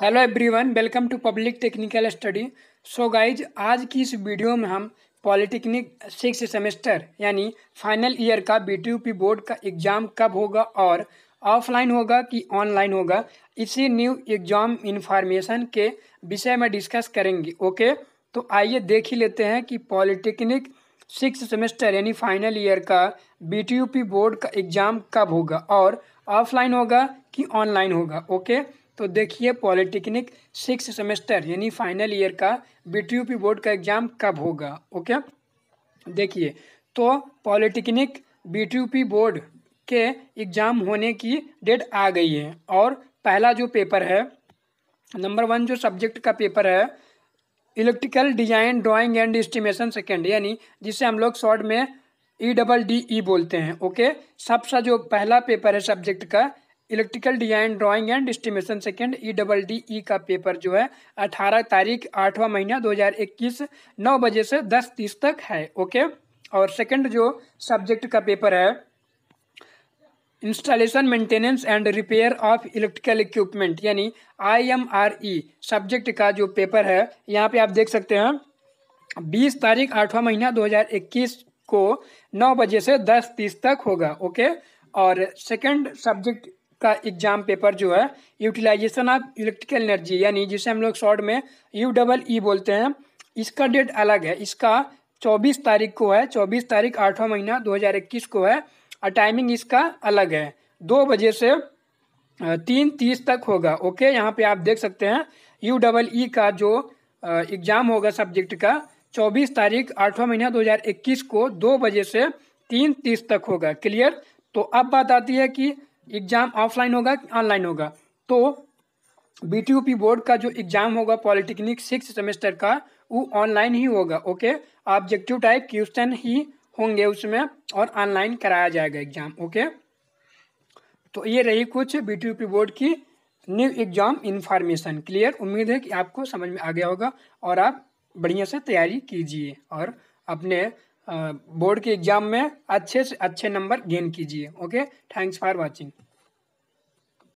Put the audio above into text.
hello everyone welcome to public technical study so guys आज की इस वीडियो में हम पॉलिटेक्निक सिक्स सेमेस्टर यानी फाइनल ईयर का बी बोर्ड का एग्ज़ाम कब होगा और ऑफलाइन होगा कि ऑनलाइन होगा इसी न्यू एग्ज़ाम इन्फॉर्मेशन के विषय में डिस्कस करेंगे ओके तो आइए देख ही लेते हैं कि पॉलिटेक्निक सिक्स सेमेस्टर यानी फाइनल ईयर का बी बोर्ड का एग्ज़ाम कब होगा और ऑफलाइन होगा कि ऑनलाइन होगा ओके तो देखिए पॉलिटेक्निक सिक्स सेमेस्टर यानी फाइनल ईयर का बी बोर्ड का एग्ज़ाम कब होगा ओके देखिए तो पॉलिटेक्निक बी बोर्ड के एग्ज़ाम होने की डेट आ गई है और पहला जो पेपर है नंबर वन जो सब्जेक्ट का पेपर है electrical design drawing and estimation second यानी जिसे हम लोग शॉर्ट में ई डबल डी ई बोलते हैं ओके सबसे जो पहला पेपर है सब्जेक्ट का electrical design drawing and estimation second E double D E का पेपर जो है अठारह तारीख आठवां महीना 2021 नौ बजे से दस तीस तक है ओके और सेकेंड जो सब्जेक्ट का पेपर है installation maintenance and repair of electrical equipment यानी I M R E subject का जो पेपर है यहाँ पे आप देख सकते हैं बीस तारीख आठवां महीना 2021 को नौ बजे से दस तीस तक होगा ओके और सेकंड सब्जेक्ट का एग्जाम पेपर जो है यूटिलाइजेशन ऑफ इलेक्ट्रिकल एनर्जी यानी जिसे हम लोग शॉर्ट में यू डबल ई बोलते हैं इसका डेट अलग है इसका चौबीस तारीख को है चौबीस तारीख आठवां महीना दो हज़ार इक्कीस को है और टाइमिंग इसका अलग है दो बजे से तीन तीस तक होगा ओके यहाँ पे आप देख सकते हैं यू डबल ई का जो एग्ज़ाम होगा सब्जेक्ट का चौबीस तारीख आठवां महीना दो हज़ार इक्कीस को दो बजे से तीन तीस तक होगा क्लियर तो अब बात आती है कि एग्ज़ाम ऑफलाइन होगा कि ऑनलाइन होगा तो बी बोर्ड का जो एग्ज़ाम होगा पॉलिटेक्निक सिक्स सेमेस्टर का वो ऑनलाइन ही होगा ओके ऑब्जेक्टिव टाइप क्वेश्चन ही होंगे उसमें और ऑनलाइन कराया जाएगा एग्ज़ाम ओके तो ये रही कुछ बी बोर्ड की न्यू एग्ज़ाम इन्फॉर्मेशन क्लियर उम्मीद है कि आपको समझ में आ गया होगा और आप बढ़िया से तैयारी कीजिए और अपने बोर्ड के एग्जाम में अच्छे से अच्छे नंबर गेन कीजिए ओके थैंक्स फॉर वाचिंग